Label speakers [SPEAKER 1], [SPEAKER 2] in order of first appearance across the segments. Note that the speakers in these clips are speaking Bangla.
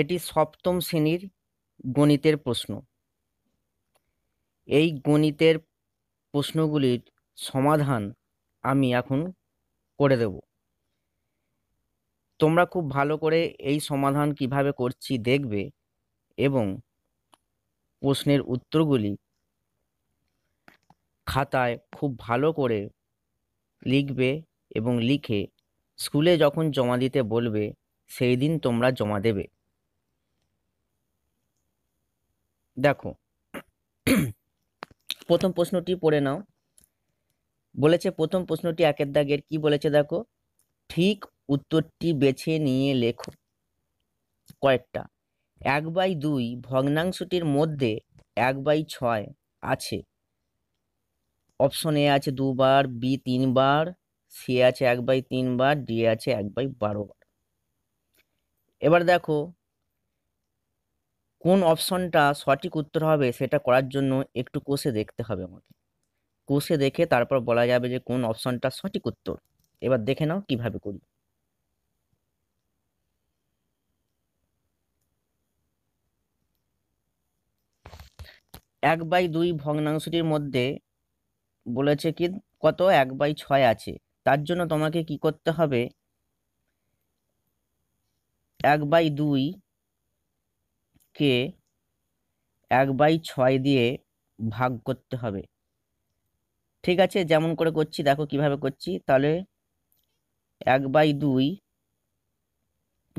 [SPEAKER 1] এটি সপ্তম শ্রেণীর গণিতের প্রশ্ন এই গণিতের প্রশ্নগুলির সমাধান আমি এখন করে দেব তোমরা খুব ভালো করে এই সমাধান কিভাবে করছি দেখবে এবং প্রশ্নের উত্তরগুলি খাতায় খুব ভালো করে লিখবে এবং লিখে স্কুলে যখন জমা দিতে বলবে সেই দিন তোমরা জমা দেবে দেখো প্রথম প্রশ্নটি পড়ে নাও বলেছে প্রথম প্রশ্নটি একের দাগের কি বলেছে দেখো ঠিক উত্তরটি বেছে নিয়ে লেখো কয়েকটা এক বাই দুই ভগ্নাংশটির মধ্যে এক বাই ছয় আছে অপশন এ আছে দুবার বি তিনবার সি আছে এক বাই তিনবার ডি আছে এক বাই বারো বার এবার দেখো কোন অপশনটা সঠিক উত্তর হবে সেটা করার জন্য একটু কষে দেখতে হবে আমাকে কষে দেখে তারপর বলা যাবে যে কোন অপশনটা সঠিক উত্তর এবার দেখে নাও কিভাবে করি এক বাই দুই ভগ্নাংশটির মধ্যে বলেছে কি কত এক বাই ছয় আছে তার জন্য তোমাকে কি করতে হবে এক বাই দুই কে এক বাই ছয় দিয়ে ভাগ করতে হবে ঠিক আছে যেমন করে করছি দেখো কিভাবে করছি তাহলে এক বাই দুই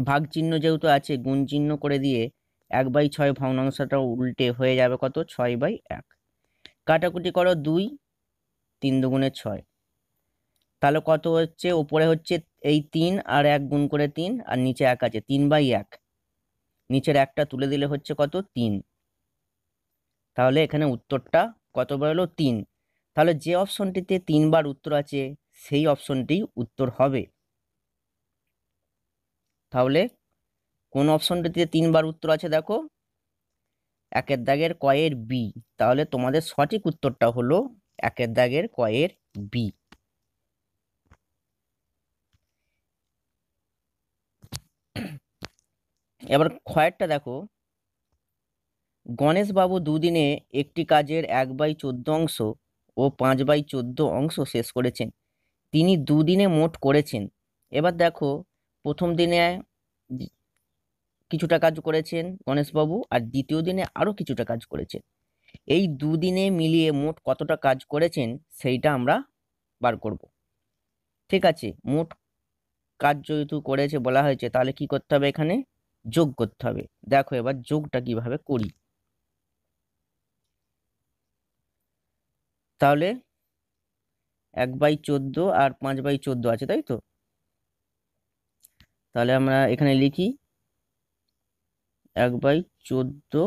[SPEAKER 1] ভাগ চিহ্ন যেহেতু আছে গুণ চিহ্ন করে দিয়ে এক বাই ছয় ভগ্নাংশটা উল্টে হয়ে যাবে কত ছয় বাই এক কাটাকুটি করো দুই তিন দুগুণে ছয় তাহলে কত হচ্ছে ওপরে হচ্ছে এই তিন আর এক গুণ করে তিন আর নিচে এক আছে তিন বাই এক নিচের একটা তুলে দিলে হচ্ছে কত তিন তাহলে এখানে উত্তরটা কত বেরোলো তিন তাহলে যে অপশনটিতে তিনবার উত্তর আছে সেই অপশনটি উত্তর হবে তাহলে কোন অপশনটিতে তিনবার উত্তর আছে দেখো একের দাগের কয়ের বি তাহলে তোমাদের সঠিক উত্তরটা হলো একের দাগের কয়ের বি এবার খয়েরটা দেখো গণেশবাবু দুদিনে একটি কাজের এক বাই চোদ্দো অংশ ও পাঁচ বাই চোদ্দো অংশ শেষ করেছেন তিনি দুদিনে মোট করেছেন এবার দেখো প্রথম দিনে কিছুটা কাজ করেছেন গণেশবাবু আর দ্বিতীয় দিনে আরও কিছুটা কাজ করেছেন এই দুদিনে মিলিয়ে মোট কতটা কাজ করেছেন সেইটা আমরা বার করব ঠিক আছে মোট কাজ যেহেতু করেছে বলা হয়েছে তাহলে কি করতে হবে এখানে যোগ করতে হবে দেখো এবার যোগটা কিভাবে করি তাহলে এক বাই চোদ্দো আর পাঁচ বাই চোদ্দো আছে তাই তো তাহলে আমরা এখানে লিখি এক বাই চোদ্দো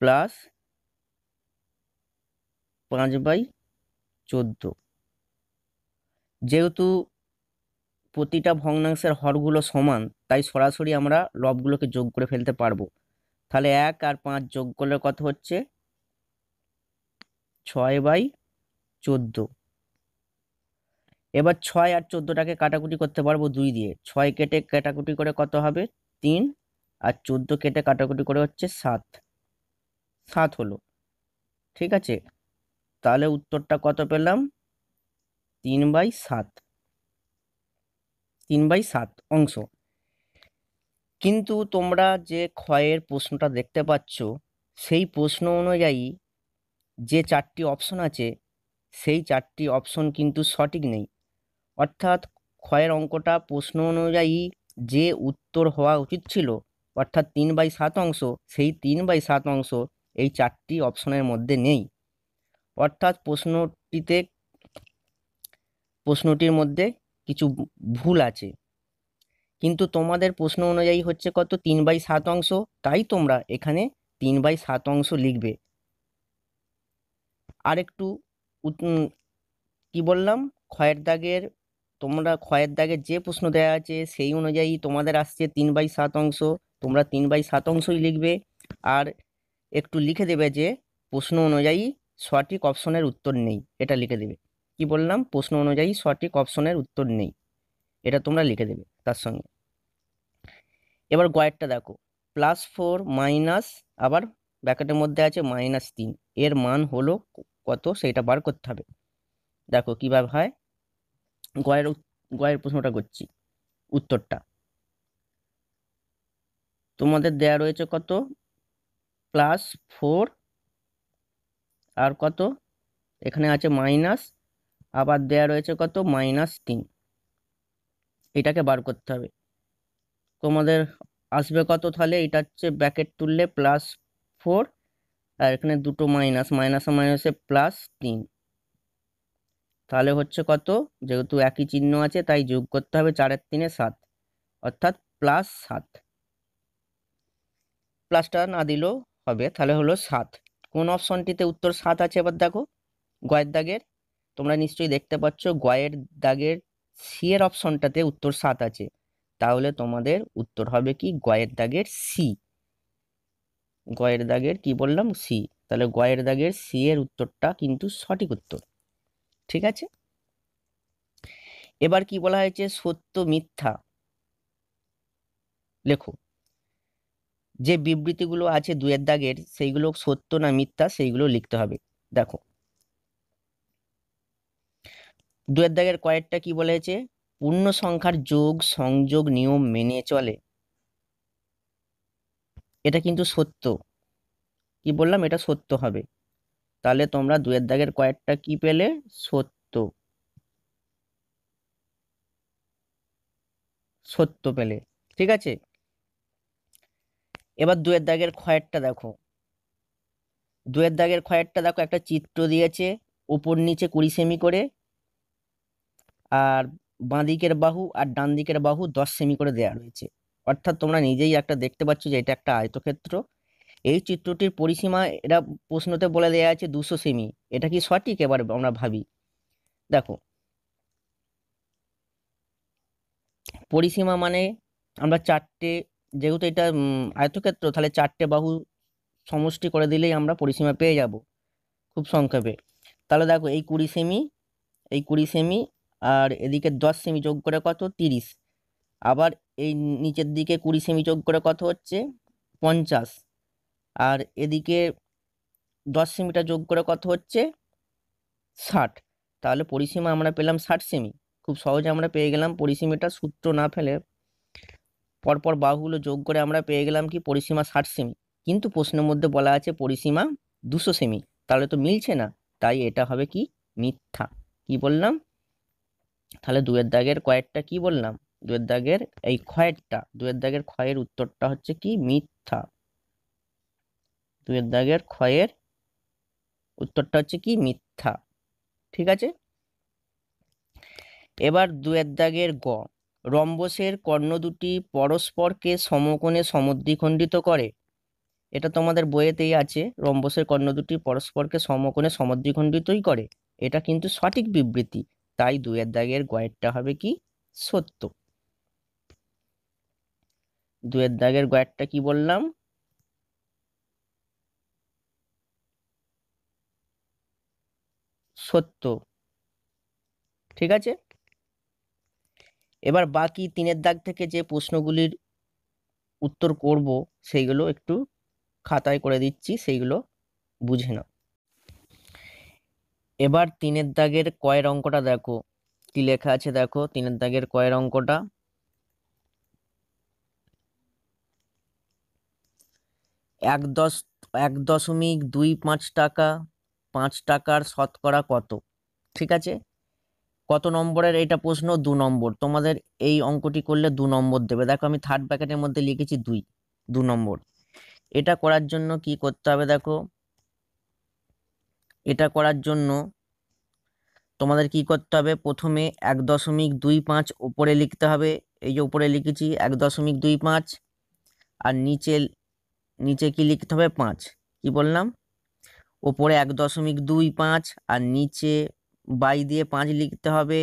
[SPEAKER 1] প্লাস পাঁচ বাই চোদ্দো যেহেতু প্রতিটা ভগ্নাংশের হরগুলো সমান তাই সরাসরি আমরা লবগুলোকে যোগ করে ফেলতে পারবো তাহলে এক আর পাঁচ যোগ করলে কত হচ্ছে ছয় বাই চোদ্দ এবার ছয় আর চোদ্দটাকে কাটাকুটি করতে পারবো দুই দিয়ে ছয় কেটে কাটাকুটি করে কত হবে তিন আর চোদ্দো কেটে কাটাকুটি করে হচ্ছে সাত সাত হলো ঠিক আছে তাহলে উত্তরটা কত পেলাম তিন বাই সাত তিন বাই সাত অংশ কিন্তু তোমরা যে ক্ষয়ের প্রশ্নটা দেখতে পাচ্ছ সেই প্রশ্ন অনুযায়ী যে চারটি অপশন আছে সেই চারটি অপশন কিন্তু সঠিক নেই অর্থাৎ ক্ষয়ের অঙ্কটা প্রশ্ন অনুযায়ী যে উত্তর হওয়া উচিত ছিল অর্থাৎ তিন বাই সাত অংশ সেই তিন বাই সাত অংশ এই চারটি অপশনের মধ্যে নেই অর্থাৎ প্রশ্নটিতে প্রশ্নটির মধ্যে কিছু ভুল আছে কিন্তু তোমাদের প্রশ্ন অনুযায়ী হচ্ছে কত তিন বাই সাত অংশ তাই তোমরা এখানে তিন বাই সাত অংশ লিখবে আর একটু কি বললাম ক্ষয়ের দাগের তোমরা ক্ষয়ের দাগের যে প্রশ্ন দেওয়া আছে সেই অনুযায়ী তোমাদের আসছে তিন বাই সাত অংশ তোমরা তিন বাই সাত অংশই লিখবে আর একটু লিখে দেবে যে প্রশ্ন অনুযায়ী সঠিক অপশনের উত্তর নেই এটা লিখে দেবে কি বললাম প্রশ্ন অনুযায়ী সঠিক অপশনের উত্তর নেই এটা তোমরা লিখে দেবে তার সঙ্গে এবার গয়েরটা দেখো প্লাস ফোর মাইনাস আবার ব্যাকেটের মধ্যে আছে মাইনাস তিন এর মান হলো কত সেটা বার করতে হবে দেখো কীভাবে হয় গয়ের গয়ের প্রশ্নটা করছি উত্তরটা তোমাদের দেয়া রয়েছে কত প্লাস ফোর আর কত এখানে আছে মাইনাস আবার দেয়া রয়েছে কত মাইনাস তিন এটাকে বার করতে হবে তোমাদের আসবে কত তাহলে এটা হচ্ছে ব্যাকেট তুললে প্লাস ফোর আর এখানে দুটো মাইনাস মাইনাস মাইনাসে প্লাস তিন তাহলে হচ্ছে কত যেহেতু একই চিহ্ন আছে তাই যোগ করতে হবে চারের তিনে সাত অর্থাৎ প্লাস সাত প্লাসটা না দিলেও হবে তাহলে হলো সাত কোন অপশনটিতে উত্তর সাত আছে এবার দেখো গয়ের দাগের তোমরা নিশ্চয়ই দেখতে পাচ্ছ গয়ের দাগের সি এর অপশনটাতে উত্তর সাত আছে তাহলে তোমাদের উত্তর হবে কি গয়ের দাগের সি গয়ের দাগের কি বললাম সি তাহলে গয়ের দাগের সি এর উত্তরটা কিন্তু সঠিক উত্তর ঠিক আছে এবার কি বলা হয়েছে সত্য মিথ্যা লেখো যে বিবৃতিগুলো আছে দুয়ের দাগের সেইগুলো সত্য না মিথ্যা সেইগুলো লিখতে হবে দেখো দুয়ের দাগের কয়েকটা কি বলেছে পূর্ণ সংখ্যার যোগ সংযোগ নিয়ম মেনে চলে এটা কিন্তু সত্য কি বললাম এটা সত্য হবে তাহলে তোমরা দুয়ের দাগের কয়েকটা কি পেলে সত্য সত্য পেলে ঠিক আছে এবার দুয়ের দাগের খয়েরটা দেখো দুয়ের দাগের খয়েরটা দেখো একটা চিত্র দিয়েছে ওপর নিচে কুড়ি সেমি করে আর বাঁ দিকের বাহু আর ডান দিকের বাহু দশ সেমি করে দেয়া রয়েছে অর্থাৎ তোমরা নিজেই একটা দেখতে পাচ্ছ যে এটা একটা আয়তক্ষেত্র এই চিত্রটির পরিসীমা এটা প্রশ্নতে বলে দেওয়া আছে দুশো সেমি এটা কি সঠিক এবার আমরা ভাবি দেখো পরিসীমা মানে আমরা চারটে যেহেতু এটা আয়তক্ষেত্র তাহলে চারটে বাহু সমষ্টি করে দিলেই আমরা পরিসীমা পেয়ে যাব খুব সংক্ষেপে তাহলে দেখো এই কুড়ি সেমি এই কুড়ি সেমি আর এদিকে দশ সেমি যোগ করে কত তিরিশ আবার এই নিচের দিকে কুড়ি সেমি যোগ করে কত হচ্ছে পঞ্চাশ আর এদিকে দশ সেমিটা যোগ করে কত হচ্ছে ষাট তাহলে পরিসীমা আমরা পেলাম ষাট সেমি খুব সহজে আমরা পেয়ে গেলাম পরিসীমাটা সূত্র না ফেলে পরপর বাহুগুলো যোগ করে আমরা পেয়ে গেলাম কি পরিসীমা ষাট সেমি কিন্তু প্রশ্নের মধ্যে বলা আছে পরিসীমা দুশো সেমি তাহলে তো মিলছে না তাই এটা হবে কি মিথ্যা কি বললাম তাহলে দুয়ের দাগের কয়েকটা কি বললাম দুয়ের দাগের এই ক্ষয়েরটা দুয়ের দাগের ক্ষয়ের উত্তরটা হচ্ছে কি মিথ্যা দুয়ের দাগের ক্ষয়ের উত্তরটা হচ্ছে কি মিথ্যা ঠিক আছে এবার দুয়ের দাগের গ রম্বসের কর্ণ দুটি পরস্পরকে সমকোণে সমদ্বিখণ্ডিত করে এটা তোমাদের বইয়েতেই আছে রম্বসের কর্ণ দুটি পরস্পরকে সমকোণে সমদ্বিখণ্ডিতই করে এটা কিন্তু সঠিক বিবৃতি তাই দুয়ের দাগের গয়েরটা হবে কি সত্য দুয়ের দাগের গয়েরটা কি বললাম সত্য ঠিক আছে এবার বাকি তিনের দাগ থেকে যে প্রশ্নগুলির উত্তর করব সেইগুলো একটু খাতায় করে দিচ্ছি সেইগুলো বুঝে নাও এবার তিনের দাগের কয়ের অঙ্কটা দেখো কি লেখা আছে দেখো তিনের দাগের কয়ের অঙ্কটা এক দশ এক দশমিক দুই পাঁচ টাকা পাঁচ টাকার শতকরা কত ঠিক আছে কত নম্বরের এটা প্রশ্ন দু নম্বর তোমাদের এই অঙ্কটি করলে দু নম্বর দেবে দেখো আমি থার্ড ব্যাকেটের মধ্যে লিখেছি দুই দু নম্বর এটা করার জন্য কি করতে হবে দেখো এটা করার জন্য তোমাদের কি করতে হবে প্রথমে এক দশমিক দুই পাঁচ ওপরে লিখতে হবে এই যে উপরে লিখেছি এক দশমিক দুই পাঁচ আর নিচে নিচে কি লিখতে হবে পাঁচ কি বললাম ওপরে এক দশমিক দুই পাঁচ আর নিচে বাই দিয়ে পাঁচ লিখতে হবে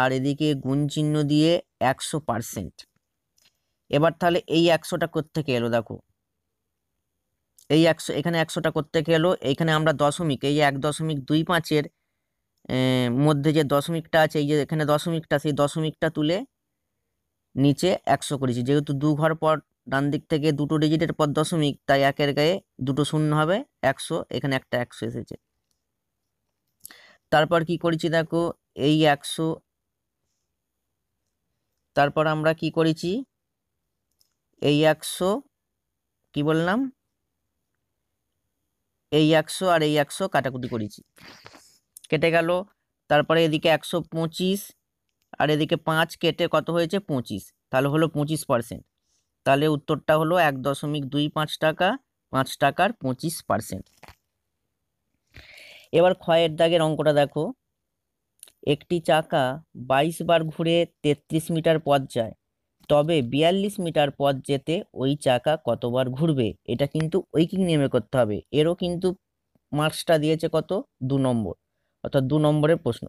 [SPEAKER 1] আর এদিকে গুণ চিহ্ন দিয়ে একশো পারসেন্ট এবার তাহলে এই একশোটা কোথেকে এলো দেখো এই একশো এখানে একশোটা করতে গেলেও এইখানে আমরা দশমিক এই এক দশমিক দুই পাঁচের মধ্যে যে দশমিকটা আছে এই যে এখানে দশমিকটা সেই দশমিকটা তুলে নিচে একশো করেছি যেহেতু দু ঘর পর ডান দিক থেকে দুটো ডিজিটের পর দশমিক তাই একের গায়ে দুটো শূন্য হবে একশো এখানে একটা একশো এসেছে তারপর কি করেছি দেখো এই একশো তারপর আমরা কি করেছি এই একশো কি বললাম এই একশো আর এই একশো কাটাকুটি করেছি কেটে গেল তারপরে এদিকে একশো পঁচিশ আর এদিকে পাঁচ কেটে কত হয়েছে পঁচিশ তাহলে হলো পঁচিশ পার্সেন্ট তাহলে উত্তরটা হলো এক দশমিক দুই পাঁচ টাকা পাঁচ টাকার পঁচিশ পার্সেন্ট এবার ক্ষয়ের দাগের অঙ্কটা দেখো একটি চাকা বাইশ বার ঘুরে তেত্রিশ মিটার পথ যায় তবে বিয়াল্লিশ মিটার পথ যেতে ওই চাকা কতবার ঘুরবে এটা কিন্তু উইকিং নিয়মে করতে হবে এরও কিন্তু মার্কসটা দিয়েছে কত দু নম্বর অর্থাৎ দু নম্বরের প্রশ্ন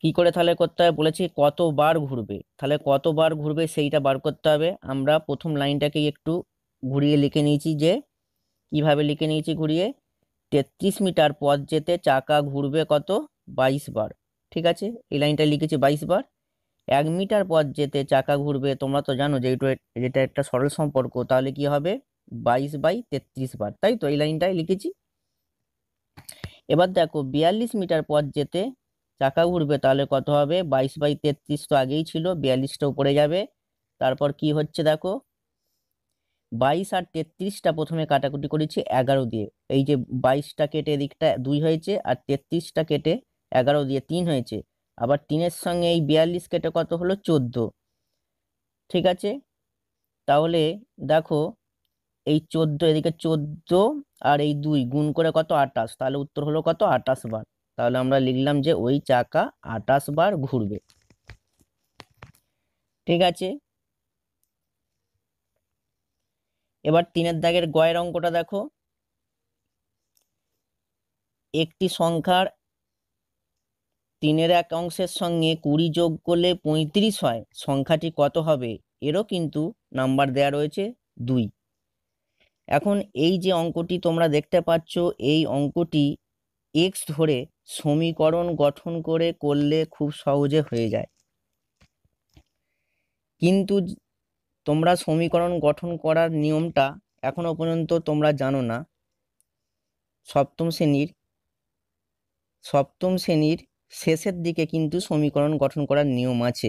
[SPEAKER 1] কি করে তাহলে করতে হবে বলেছি কতবার ঘুরবে তাহলে কতবার ঘুরবে সেইটা বার করতে হবে আমরা প্রথম লাইনটাকেই একটু ঘুরিয়ে লিখে নিয়েছি যে কিভাবে লিখে নিয়েছি ঘুরিয়ে তেত্রিশ মিটার পথ যেতে চাকা ঘুরবে কত বাইশ বার ঠিক আছে এই লাইনটা লিখেছি বাইশ বার এক মিটার পথ যেতে চাকা ঘুরবে তোমরা তো জানো যে যেটা একটা সরল সম্পর্ক তাহলে কি হবে বাইশ বাই তেত্রিশ বার তাই তো এই লাইনটাই লিখেছি এবার দেখো বিয়াল্লিশ মিটার পথ যেতে চাকা ঘুরবে তাহলে কত হবে বাইশ বাই তেত্রিশ তো আগেই ছিল বিয়াল্লিশটা উপরে যাবে তারপর কি হচ্ছে দেখো বাইশ আর তেত্রিশটা প্রথমে কাটাকুটি করেছি এগারো দিয়ে এই যে বাইশটা কেটে এদিকটা দুই হয়েছে আর তেত্রিশটা কেটে এগারো দিয়ে তিন হয়েছে আবার তিনের সঙ্গে এই বিয়াল্লিশ কেটে কত হলো চোদ্দ ঠিক আছে তাহলে দেখো এই চোদ্দো এদিকে চোদ্দ আর এই দুই গুণ করে কত আটাশ তাহলে উত্তর হলো কত আটাশ বার তাহলে আমরা লিখলাম যে ওই চাকা আটাশ বার ঘুরবে ঠিক আছে এবার তিনের দাগের গয়ের অঙ্কটা দেখো একটি সংখ্যার তিনের এক অংশের সঙ্গে কুড়ি যোগ করলে পঁয়ত্রিশ হয় সংখ্যাটি কত হবে এরও কিন্তু নাম্বার দেয়া রয়েছে দুই এখন এই যে অঙ্কটি তোমরা দেখতে পাচ্ছ এই অঙ্কটি এক্স ধরে সমীকরণ গঠন করে করলে খুব সহজে হয়ে যায় কিন্তু তোমরা সমীকরণ গঠন করার নিয়মটা এখনও পর্যন্ত তোমরা জানো না সপ্তম শ্রেণীর সপ্তম শ্রেণীর শেষের দিকে কিন্তু সমীকরণ গঠন করার নিয়ম আছে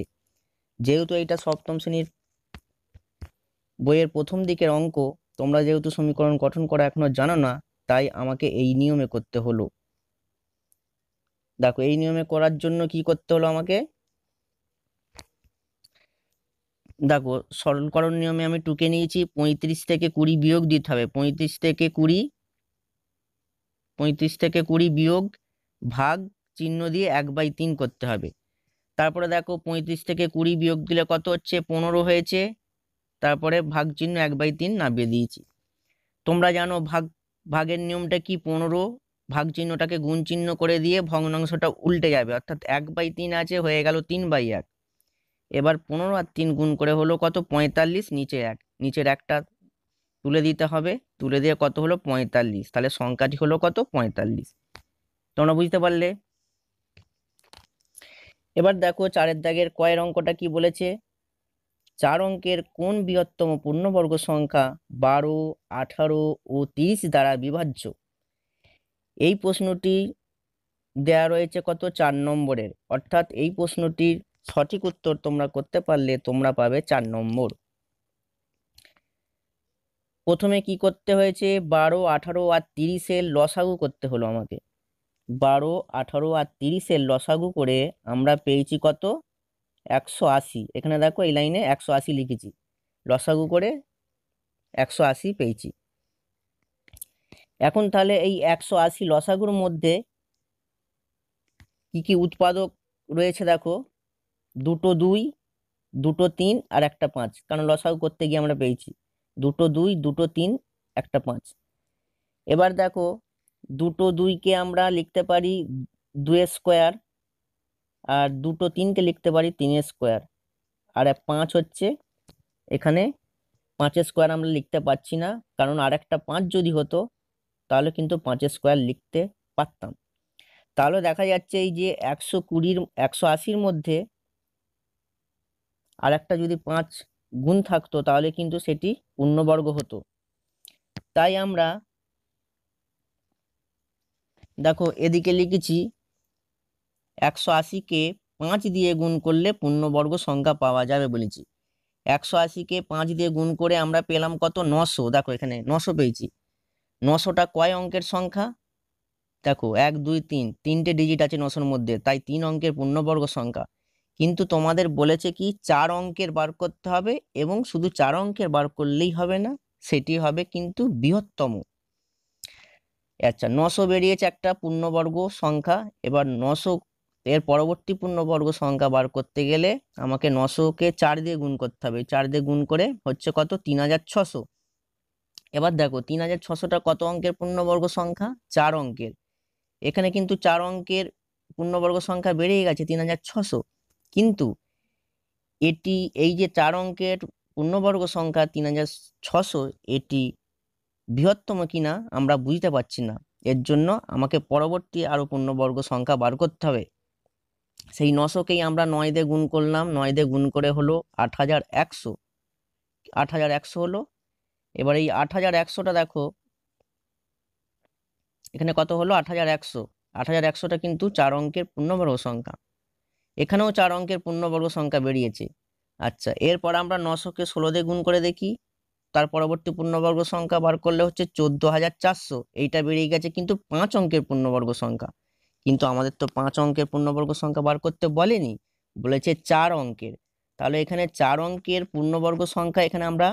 [SPEAKER 1] যেহেতু এটা সপ্তম শ্রেণীর বইয়ের প্রথম দিকের অঙ্ক তোমরা যেহেতু সমীকরণ গঠন করা এখনো জানো না তাই আমাকে এই নিয়মে করতে হলো দেখো এই নিয়মে করার জন্য কি করতে হলো আমাকে দেখো সরলকরণ নিয়মে আমি টুকে নিয়েছি পঁয়ত্রিশ থেকে কুড়ি বিয়োগ দিতে হবে পঁয়ত্রিশ থেকে কুড়ি পঁয়ত্রিশ থেকে কুড়ি বিয়োগ ভাগ চিহ্ন দিয়ে এক বাই তিন করতে হবে তারপরে দেখো পঁয়ত্রিশ থেকে কুড়ি বিয়োগ দিলে কত হচ্ছে পনেরো হয়েছে তারপরে ভাগ চিহ্ন এক বাই তিন নামিয়ে দিয়েছি তোমরা জানো ভাগ ভাগের নিয়মটা কি পনেরো ভাগ চিহ্নটাকে গুণ চিহ্ন করে দিয়ে ভগ্নাংশটা উল্টে যাবে অর্থাৎ এক বাই তিন আছে হয়ে গেল তিন বাই এক এবার পনেরো আর তিন গুণ করে হলো কত পঁয়তাল্লিশ নিচে এক নিচের একটা তুলে দিতে হবে তুলে দিয়ে কত হলো পঁয়তাল্লিশ তাহলে সংখ্যাটি হলো কত পঁয়তাল্লিশ তোমরা বুঝতে পারলে এবার দেখো চারের দাগের কয়ের অঙ্কটা কি বলেছে চার অঙ্কের কোন বৃহত্তম পূর্ণবর্গ সংখ্যা বারো আঠারো ও তিরিশ দ্বারা বিভাজ্য এই প্রশ্নটি দেয়া রয়েছে কত চার নম্বরের অর্থাৎ এই প্রশ্নটির সঠিক উত্তর তোমরা করতে পারলে তোমরা পাবে চার নম্বর প্রথমে কি করতে হয়েছে বারো আঠারো আর তিরিশের লসাগু করতে হলো আমাকে বারো আঠারো আর তিরিশের লসাগু করে আমরা পেয়েছি কত একশো আশি এখানে দেখো এই লাইনে একশো আশি লিখেছি লসাগু করে একশো আশি পেয়েছি এখন তাহলে এই একশো আশি লসাগুর মধ্যে কি কি উৎপাদক রয়েছে দেখো দুটো দুই দুটো তিন আর একটা পাঁচ কারণ লসাগু করতে গিয়ে আমরা পেয়েছি দুটো দুই দুটো তিন একটা পাঁচ এবার দেখো দুটো দুইকে আমরা লিখতে পারি দুয়ে স্কোয়ার আর দুটো তিনকে লিখতে পারি তিন স্কোয়ার আর পাঁচ হচ্ছে এখানে পাঁচের স্কোয়ার আমরা লিখতে পারছি না কারণ আর একটা পাঁচ যদি হতো তাহলে কিন্তু পাঁচের স্কোয়ার লিখতে পারতাম তাহলে দেখা যাচ্ছে এই যে একশো কুড়ির একশো আশির মধ্যে আর একটা যদি পাঁচ গুণ থাকতো তাহলে কিন্তু সেটি পূর্ণবর্গ হতো তাই আমরা দেখো এদিকে লিখেছি একশো আশিকে পাঁচ দিয়ে গুণ করলে পূর্ণবর্গ সংখ্যা পাওয়া যাবে বলেছি একশো আশিকে পাঁচ দিয়ে গুণ করে আমরা পেলাম কত নশো দেখো এখানে নশো পেয়েছি নশোটা কয় অঙ্কের সংখ্যা দেখো এক দুই তিন তিনটে ডিজিট আছে নশোর মধ্যে তাই তিন অঙ্কের পূর্ণবর্গ সংখ্যা কিন্তু তোমাদের বলেছে কি চার অঙ্কের বার করতে হবে এবং শুধু চার অঙ্কের বার করলেই হবে না সেটি হবে কিন্তু বৃহত্তম আচ্ছা নশো বেরিয়েছে একটা পূর্ণবর্গ সংখ্যা এবার নশো এর পরবর্তী পূর্ণবর্গ সংখ্যা বার করতে গেলে আমাকে নশোকে চার দিয়ে গুণ করতে হবে চার দিয়ে গুণ করে হচ্ছে কত তিন হাজার ছশো এবার দেখো তিন হাজার ছশোটা কত অঙ্কের পূর্ণবর্গ সংখ্যা চার অঙ্কের এখানে কিন্তু চার অঙ্কের পূর্ণবর্গ সংখ্যা বেড়েই গেছে তিন হাজার ছশো কিন্তু এটি এই যে চার অঙ্কের পূর্ণবর্গ সংখ্যা তিন হাজার ছশো এটি বৃহত্তম কিনা আমরা বুঝতে পারছি না এর জন্য আমাকে পরবর্তী আরও পূর্ণবর্গ সংখ্যা বার করতে হবে সেই নশোকেই আমরা নয় দে গুণ করলাম নয় দে গুণ করে হলো আট হাজার একশো আট হাজার একশো হলো এবার এই আট হাজার একশোটা দেখো এখানে কত হলো আট হাজার একশো আট হাজার একশোটা কিন্তু চার অঙ্কের পূর্ণবর্গ সংখ্যা এখানেও চার অঙ্কের পূর্ণবর্গ সংখ্যা বেরিয়েছে আচ্ছা এরপর আমরা নশোকে ষোলো দিয়ে গুণ করে দেখি তার পরবর্তী পূর্ণবর্গ সংখ্যা বার করলে হচ্ছে চোদ্দ হাজার চারশো এইটা বেড়ে গেছে কিন্তু পাঁচ অঙ্কের পূর্ণবর্গ সংখ্যা কিন্তু আমাদের তো পাঁচ অঙ্কের পূর্ণবর্গ সংখ্যা বার করতে বলেনি বলেছে চার অঙ্কের তাহলে এখানে চার অঙ্কের পূর্ণবর্গ সংখ্যা এখানে আমরা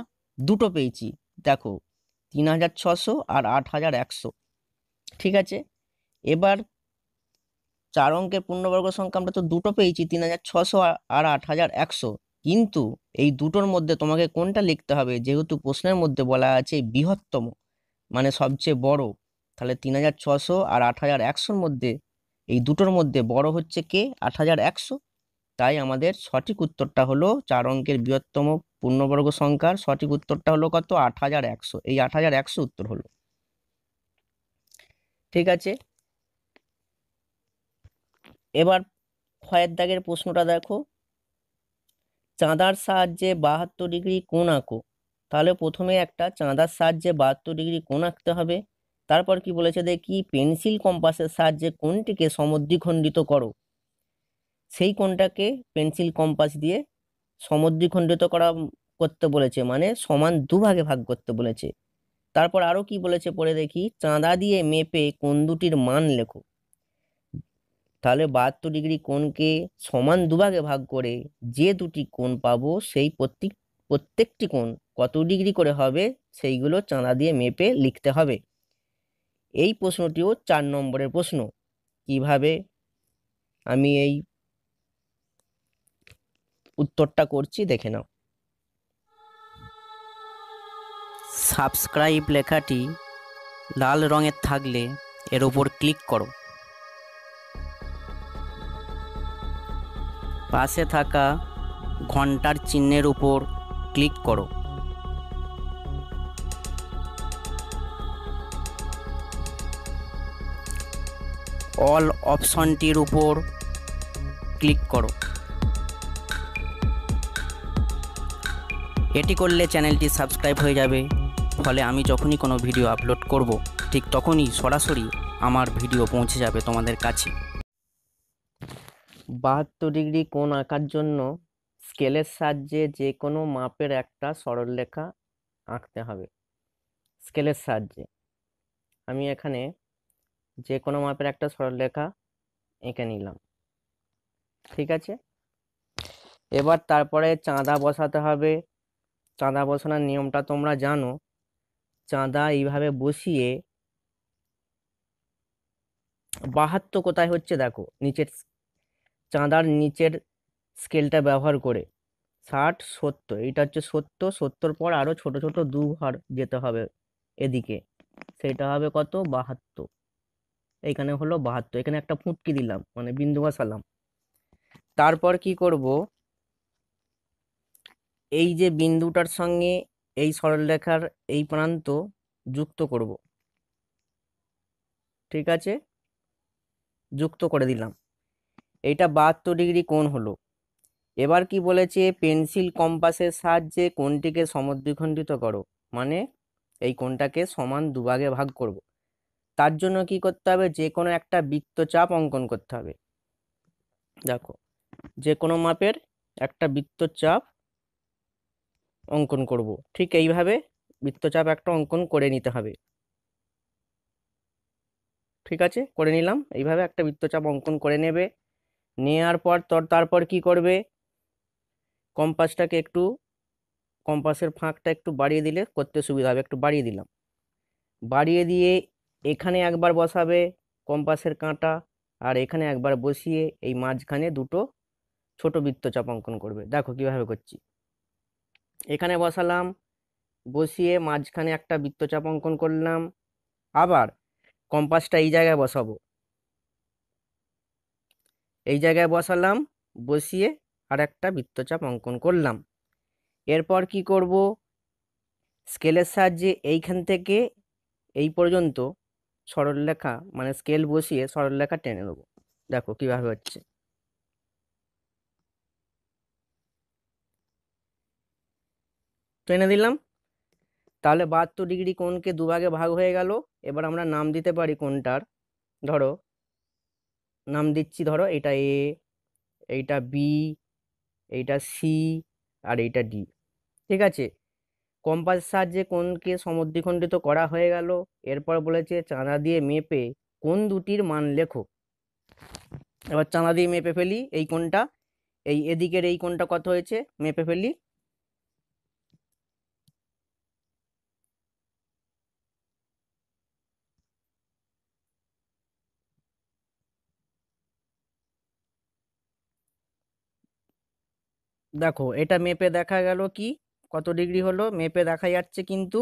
[SPEAKER 1] দুটো পেয়েছি দেখো তিন হাজার ছশো আর আট হাজার একশো ঠিক আছে এবার চার অঙ্কের পূর্ণবর্গ সংখ্যা আমরা তো দুটো পেয়েছি তিন হাজার ছশো আর আট হাজার একশো কিন্তু এই দুটোর মধ্যে তোমাকে কোনটা লিখতে হবে যেহেতু প্রশ্নের মধ্যে বলা আছে বৃহত্তম মানে সবচেয়ে বড় তাহলে তিন হাজার ছশো আর আট হাজার একশোর মধ্যে এই দুটোর মধ্যে বড় হচ্ছে কে আট হাজার একশো তাই আমাদের সঠিক উত্তরটা হলো চার অঙ্কের বৃহত্তম পূর্ণবর্গ সংখ্যার সঠিক উত্তরটা হলো কত আট হাজার একশো এই আট হাজার একশো উত্তর হলো ঠিক আছে এবার ফয়ের দাগের প্রশ্নটা দেখো চাঁদার সাহায্যে বাহাত্তর ডিগ্রি কোণ আঁকো তাহলে প্রথমে একটা চাঁদার সাহায্যে বাহাত্তর ডিগ্রি কোণ আঁকতে হবে তারপর কি বলেছে দেখি পেন্সিল কম্পাসের সাহায্যে কোণটিকে সমদ্বিখণ্ডিত করো সেই কোণটাকে পেন্সিল কম্পাস দিয়ে সমদ্বিখণ্ডিত করা করতে বলেছে মানে সমান দুভাগে ভাগ করতে বলেছে তারপর আরও কি বলেছে পরে দেখি চাঁদা দিয়ে মেপে কোন দুটির মান লেখো তাহলে বাহাত্তর ডিগ্রি কোণকে সমান দুভাগে ভাগ করে যে দুটি কোণ পাবো সেই প্রত্যেক প্রত্যেকটি কোণ কত ডিগ্রি করে হবে সেইগুলো চাঁদা দিয়ে মেপে লিখতে হবে এই প্রশ্নটিও চার নম্বরের প্রশ্ন কিভাবে আমি এই উত্তরটা করছি দেখে নাও সাবস্ক্রাইব লেখাটি লাল রঙের থাকলে এর ওপর ক্লিক করো পাশে থাকা ঘন্টার চিহ্নের উপর ক্লিক করো অল অপশনটির উপর ক্লিক করো এটি করলে চ্যানেলটি সাবস্ক্রাইব হয়ে যাবে ফলে আমি যখনই কোনো ভিডিও আপলোড করব ঠিক তখনই সরাসরি আমার ভিডিও পৌঁছে যাবে তোমাদের কাছে বাহাত্তর ডিগ্রি কোণ আঁকার জন্য স্কেলের সাহায্যে যে কোনো মাপের একটা সরলরেখা আঁকতে হবে স্কেলের সাহায্যে আমি এখানে যে কোনো মাপের একটা সরলরেখা এঁকে নিলাম ঠিক আছে এবার তারপরে চাঁদা বসাতে হবে চাঁদা বসানোর নিয়মটা তোমরা জানো চাঁদা এইভাবে বসিয়ে বাহাত্তর কোথায় হচ্ছে দেখো নিচের চাঁদার নিচের স্কেলটা ব্যবহার করে ষাট সত্তর এটা হচ্ছে সত্তর সত্তর পর আরও ছোট ছোট দু ঘর যেতে হবে এদিকে সেটা হবে কত বাহাত্তর এখানে হলো বাহাত্তর এখানে একটা ফুটকি দিলাম মানে বিন্দু বসালাম তারপর কি করব এই যে বিন্দুটার সঙ্গে এই সরলরেখার এই প্রান্ত যুক্ত করব ঠিক আছে যুক্ত করে দিলাম এটা বাহাত্তর ডিগ্রি কোণ হলো এবার কি বলেছে পেন্সিল কম্পাসের সাহায্যে কোণটিকে সমদ্বিখণ্ডিত করো মানে এই কোণটাকে সমান দুভাগে ভাগ করব। তার জন্য কি করতে হবে যে কোনো একটা বৃত্তচাপ অঙ্কন করতে হবে দেখো যে কোনো মাপের একটা বৃত্তচাপ অঙ্কন করব। ঠিক এইভাবে বৃত্তচাপ একটা অঙ্কন করে নিতে হবে ঠিক আছে করে নিলাম এইভাবে একটা বৃত্তচাপ অঙ্কন করে নেবে নেওয়ার পর তোর তারপর কি করবে কম্পাসটাকে একটু কম্পাসের ফাঁকটা একটু বাড়িয়ে দিলে করতে সুবিধা হবে একটু বাড়িয়ে দিলাম বাড়িয়ে দিয়ে এখানে একবার বসাবে কম্পাসের কাঁটা আর এখানে একবার বসিয়ে এই মাঝখানে দুটো ছোট চাপ অঙ্কন করবে দেখো কীভাবে করছি এখানে বসালাম বসিয়ে মাঝখানে একটা বৃত্ত চাপ অঙ্কন করলাম আবার কম্পাসটা এই জায়গায় বসাবো এই জায়গায় বসালাম বসিয়ে আর একটা বৃত্তচাপ অঙ্কন করলাম এরপর কি করব স্কেলের সাহায্যে এইখান থেকে এই পর্যন্ত সরলরেখা মানে স্কেল বসিয়ে সরলরেখা টেনে দেবো দেখো কীভাবে হচ্ছে টেনে দিলাম তাহলে বাহাত্তর ডিগ্রি কোনকে দুভাগে ভাগ হয়ে গেল এবার আমরা নাম দিতে পারি কোনটার ধরো নাম দিচ্ছি ধরো এটা এ এইটা বি এইটা সি আর এইটা ডি ঠিক আছে কম্পাস সাহায্যে কোনকে সমদ্বিখণ্ডিত করা হয়ে গেল এরপর বলেছে চাঁদা দিয়ে মেপে কোন দুটির মান লেখো এবার চাঁদা দিয়ে মেপে ফেলি এই কোনটা এই এদিকের এই কোনটা কত হয়েছে মেপে ফেলি দেখো এটা মেপে দেখা গেল কি কত ডিগ্রি হলো মেপে দেখা যাচ্ছে কিন্তু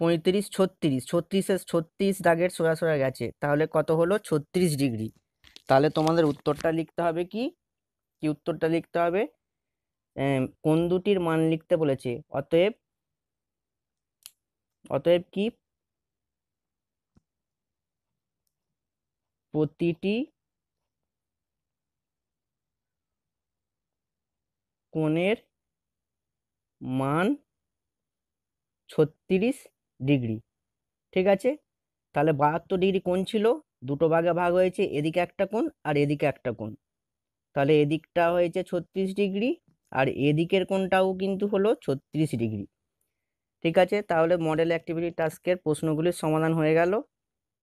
[SPEAKER 1] পঁয়ত্রিশ ছত্রিশ ছত্রিশে ছত্রিশ দাগের সোজা সোজা গেছে তাহলে কত হলো ছত্রিশ ডিগ্রি তাহলে তোমাদের উত্তরটা লিখতে হবে কি কি উত্তরটা লিখতে হবে কোন দুটির মান লিখতে বলেছে অতএব অতএব কি প্রতিটি কোণের মান ছত্রিশ ডিগ্রি ঠিক আছে তাহলে বাহাত্তর ডিগ্রি কোণ ছিল দুটো ভাগে ভাগ হয়েছে এদিকে একটা কোণ আর এদিকে একটা কোণ তাহলে এদিকটা হয়েছে ছত্রিশ ডিগ্রি আর এদিকের কোণটাও কিন্তু হলো ছত্রিশ ডিগ্রি ঠিক আছে তাহলে মডেল অ্যাক্টিভিটি টাস্কের প্রশ্নগুলির সমাধান হয়ে গেল